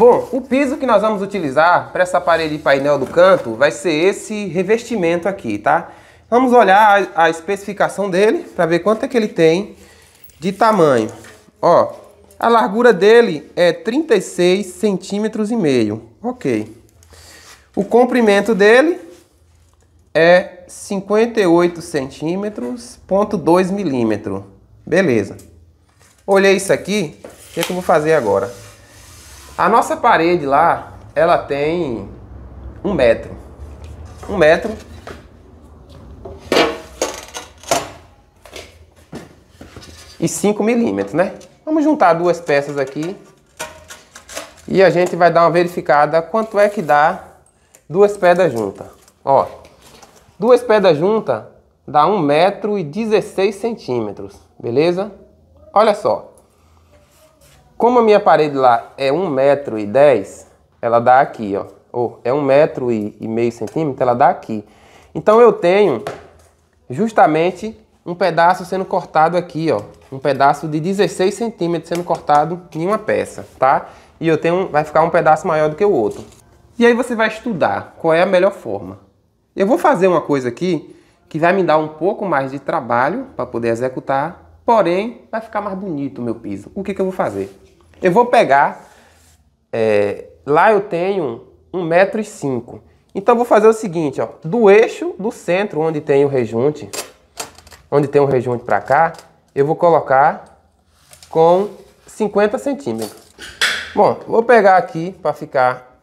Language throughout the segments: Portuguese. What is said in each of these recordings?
Bom, o piso que nós vamos utilizar para essa parede painel do canto vai ser esse revestimento aqui, tá? Vamos olhar a, a especificação dele para ver quanto é que ele tem de tamanho. Ó, a largura dele é 36 centímetros e meio, ok. O comprimento dele é 58 centímetros, ponto 2 milímetro, beleza. Olhei isso aqui, o que, é que eu vou fazer agora? A nossa parede lá, ela tem um metro. Um metro. E 5 milímetros, né? Vamos juntar duas peças aqui. E a gente vai dar uma verificada quanto é que dá duas pedras juntas. Ó, duas pedras juntas dá 1 metro e 16 centímetros, beleza? Olha só. Como a minha parede lá é 110 metro e ela dá aqui, ó. Ou é 15 metro e, meio centímetro, ela dá aqui. Então eu tenho justamente um pedaço sendo cortado aqui, ó. Um pedaço de 16 centímetros sendo cortado em uma peça, tá? E eu tenho, vai ficar um pedaço maior do que o outro. E aí você vai estudar qual é a melhor forma. Eu vou fazer uma coisa aqui que vai me dar um pouco mais de trabalho para poder executar, porém vai ficar mais bonito o meu piso. O que, que eu vou fazer? Eu vou pegar, é, lá eu tenho 1,5m. Então vou fazer o seguinte, ó, do eixo do centro onde tem o rejunte, onde tem o rejunte para cá, eu vou colocar com 50 centímetros. Bom, vou pegar aqui para ficar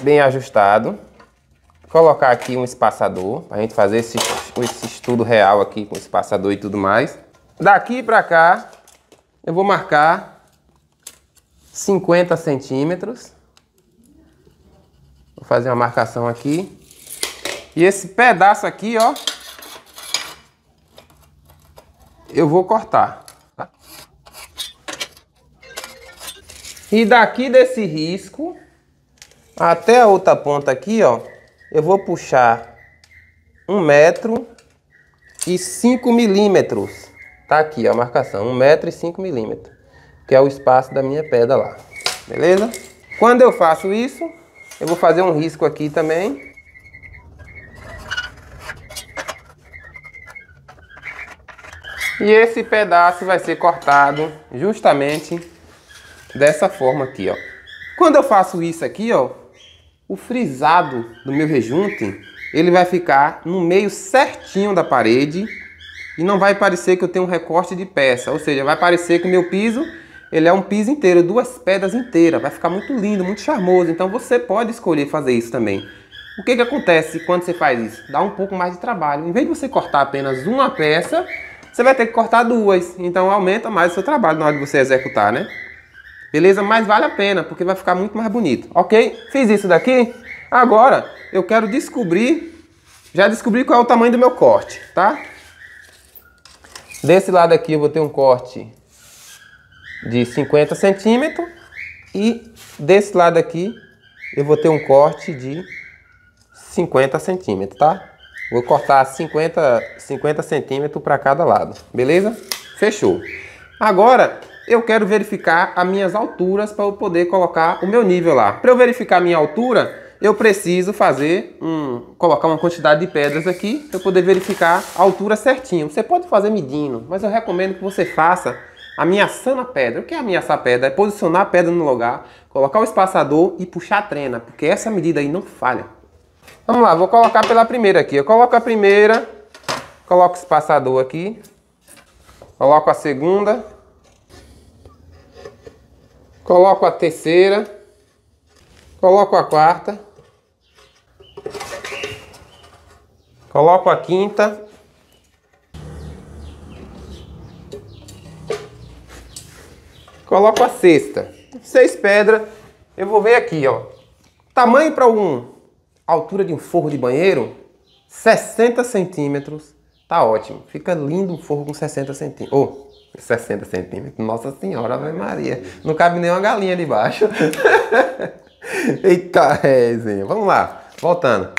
bem ajustado. Colocar aqui um espaçador, para a gente fazer esse, esse estudo real aqui com espaçador e tudo mais. Daqui para cá, eu vou marcar 50 centímetros. Vou fazer uma marcação aqui. E esse pedaço aqui, ó, eu vou cortar. Tá? E daqui desse risco até a outra ponta aqui, ó, eu vou puxar um metro e 5 milímetros. Tá aqui ó, a marcação, um metro e 5 milímetros que é o espaço da minha pedra lá. Beleza? Quando eu faço isso, eu vou fazer um risco aqui também. E esse pedaço vai ser cortado justamente dessa forma aqui, ó. Quando eu faço isso aqui, ó, o frisado do meu rejunte, ele vai ficar no meio certinho da parede e não vai parecer que eu tenho um recorte de peça, ou seja, vai parecer que o meu piso ele é um piso inteiro, duas pedras inteiras, vai ficar muito lindo, muito charmoso, então você pode escolher fazer isso também. O que que acontece quando você faz isso? Dá um pouco mais de trabalho, em vez de você cortar apenas uma peça, você vai ter que cortar duas, então aumenta mais o seu trabalho na hora de você executar, né? Beleza? Mas vale a pena, porque vai ficar muito mais bonito, ok? Fiz isso daqui, agora eu quero descobrir, já descobri qual é o tamanho do meu corte, tá? Desse lado aqui eu vou ter um corte de 50 centímetros e desse lado aqui eu vou ter um corte de 50 centímetros, tá? Vou cortar 50, 50 centímetros para cada lado, beleza? Fechou. Agora, eu quero verificar as minhas alturas para eu poder colocar o meu nível lá. Para eu verificar a minha altura, eu preciso fazer um, colocar uma quantidade de pedras aqui para eu poder verificar a altura certinho. Você pode fazer medindo, mas eu recomendo que você faça Ameaçando a pedra. O que é ameaçar a pedra? É posicionar a pedra no lugar, colocar o espaçador e puxar a trena, porque essa medida aí não falha. Vamos lá, vou colocar pela primeira aqui. Eu coloco a primeira, coloco o espaçador aqui, coloco a segunda, coloco a terceira, coloco a quarta, coloco a quinta coloco a cesta, seis pedras, eu vou ver aqui, ó. Tamanho para um, altura de um forro de banheiro, 60 centímetros, tá ótimo. Fica lindo um forro com 60 centímetros. Oh, 60 centímetros, nossa senhora, vai Maria. Não cabe nem uma galinha ali embaixo. Eita, resenha. É, Vamos lá, voltando.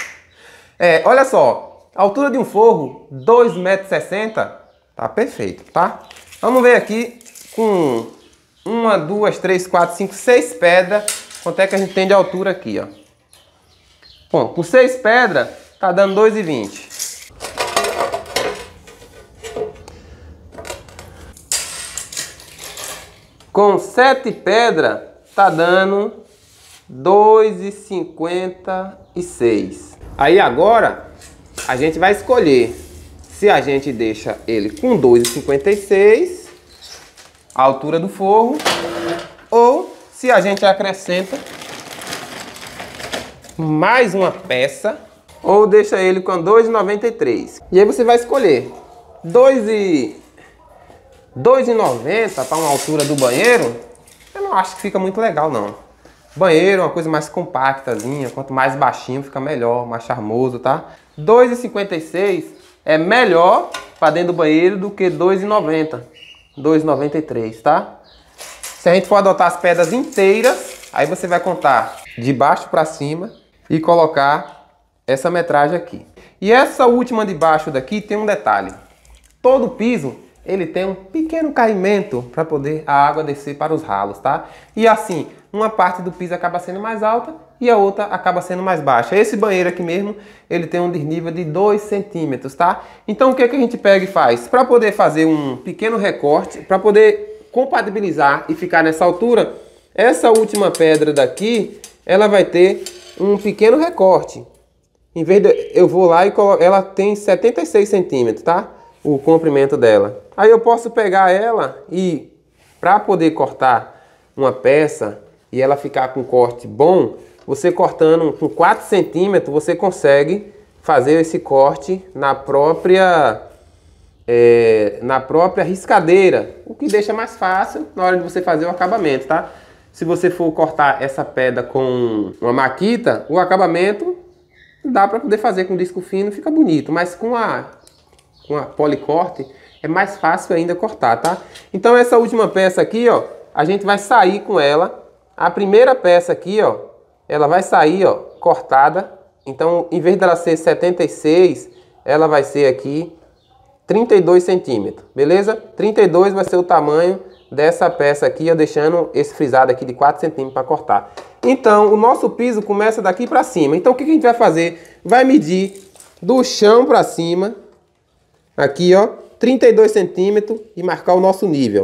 É, olha só, altura de um forro, 2,60 metros, tá perfeito, tá? Vamos ver aqui com uma, duas, três, quatro, cinco, seis pedras. Quanto é que a gente tem de altura aqui, ó? Bom, com seis pedras, tá dando dois e vinte Com sete pedras, tá dando dois e e cinquenta seis Aí agora, a gente vai escolher se a gente deixa ele com dois e e cinquenta seis a altura do forro, ou se a gente acrescenta mais uma peça, ou deixa ele com 2,93. E aí você vai escolher 2,90 para uma altura do banheiro, eu não acho que fica muito legal não. Banheiro é uma coisa mais compactazinha, quanto mais baixinho fica melhor, mais charmoso, tá? 2,56 é melhor para dentro do banheiro do que 2,90. 2,93, tá? Se a gente for adotar as pedras inteiras, aí você vai contar de baixo para cima e colocar essa metragem aqui. E essa última de baixo daqui tem um detalhe. Todo piso ele tem um pequeno caimento para poder a água descer para os ralos, tá? E assim, uma parte do piso acaba sendo mais alta e a outra acaba sendo mais baixa. Esse banheiro aqui mesmo, ele tem um desnível de 2 centímetros, tá? Então o que, é que a gente pega e faz? Para poder fazer um pequeno recorte, para poder compatibilizar e ficar nessa altura, essa última pedra daqui, ela vai ter um pequeno recorte. Em vez de eu vou lá e coloco, ela tem 76 centímetros, tá? o comprimento dela. Aí eu posso pegar ela e, para poder cortar uma peça e ela ficar com corte bom, você cortando com 4 centímetros, você consegue fazer esse corte na própria, é, na própria riscadeira, o que deixa mais fácil na hora de você fazer o acabamento, tá? Se você for cortar essa pedra com uma maquita, o acabamento dá para poder fazer com disco fino, fica bonito, mas com a com a policorte, é mais fácil ainda cortar, tá? Então essa última peça aqui, ó, a gente vai sair com ela. A primeira peça aqui, ó, ela vai sair, ó, cortada. Então, em vez dela ser 76, ela vai ser aqui 32 centímetros, beleza? 32 vai ser o tamanho dessa peça aqui, ó, deixando esse frisado aqui de 4 centímetros para cortar. Então, o nosso piso começa daqui para cima. Então, o que, que a gente vai fazer? Vai medir do chão para cima, aqui ó, 32 centímetros e marcar o nosso nível.